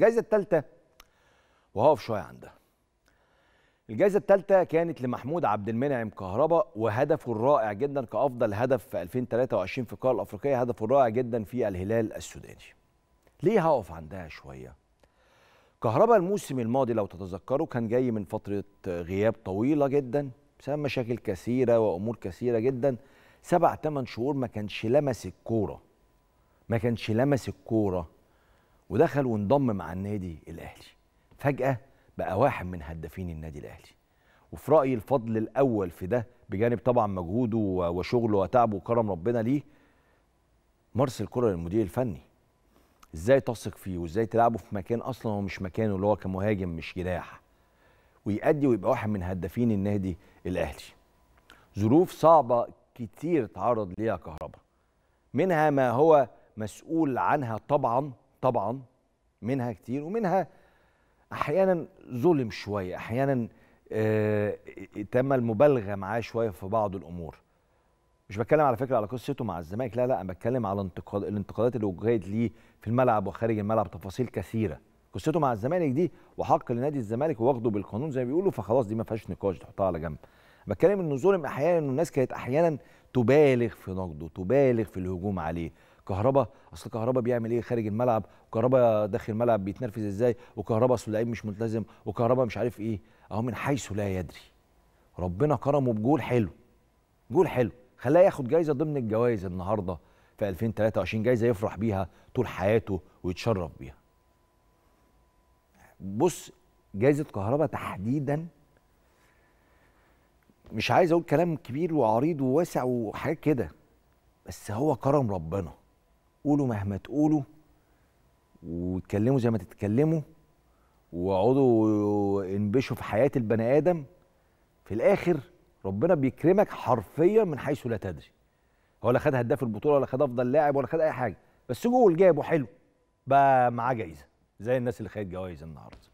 الجائزة الثالثة وهقف شوية عندها. الجائزة الثالثة كانت لمحمود عبد المنعم كهربا وهدفه الرائع جدا كأفضل هدف في 2023 في القارة الأفريقية هدفه الرائع جدا في الهلال السوداني. ليه هقف عندها شوية؟ كهربا الموسم الماضي لو تتذكروا كان جاي من فترة غياب طويلة جدا بسبب مشاكل كثيرة وأمور كثيرة جدا سبع ثمان شهور ما كانش لمس الكورة ما كانش لمس الكورة ودخل وانضم مع النادي الاهلي فجاه بقى واحد من هدافين النادي الاهلي وفي رايي الفضل الاول في ده بجانب طبعا مجهوده وشغله وتعبه وكرم ربنا ليه مارس الكره للمدير الفني ازاي تثق فيه وازاي تلعبه في مكان اصلا هو مش مكانه اللي هو كمهاجم مش جناح ويأدي ويبقى واحد من هدافين النادي الاهلي ظروف صعبه كتير تعرض ليها كهربا منها ما هو مسؤول عنها طبعا طبعا منها كتير ومنها احيانا ظلم شويه احيانا آه تم المبالغه معاه شويه في بعض الامور مش بتكلم على فكره على قصته مع الزمالك لا لا انا بتكلم على انتقاد الانتقادات اللي وجهت ليه في الملعب وخارج الملعب تفاصيل كثيره قصته مع الزمالك دي وحق لنادي الزمالك واخده بالقانون زي ما بيقولوا فخلاص دي ما فيهاش نقاش تحطها على جنب بتكلم انه ظلم احيانا انه الناس كانت احيانا تبالغ في نقده تبالغ في الهجوم عليه كهربا اصل كهربا بيعمل ايه خارج الملعب وكهربا داخل الملعب بيتنرفز ازاي وكهربا اصل اللعيب مش ملتزم وكهربا مش عارف ايه اهو من حيث لا يدري ربنا كرمه بجول حلو جول حلو خلاه ياخد جايزه ضمن الجوائز النهارده في 2023 جايزه يفرح بيها طول حياته ويتشرف بيها بص جايزه كهربا تحديدا مش عايز اقول كلام كبير وعريض وواسع وحاجات كده بس هو كرم ربنا قولوا مهما تقولوا واتكلموا زي ما تتكلموا واقعدوا انبشوا في حياه البني ادم في الاخر ربنا بيكرمك حرفيا من حيث لا تدري هو لا خد هداف البطوله ولا خد افضل لاعب ولا خد اي حاجه بس جول جابه حلو بقى معاه جايزه زي الناس اللي خدت جوائز النهارده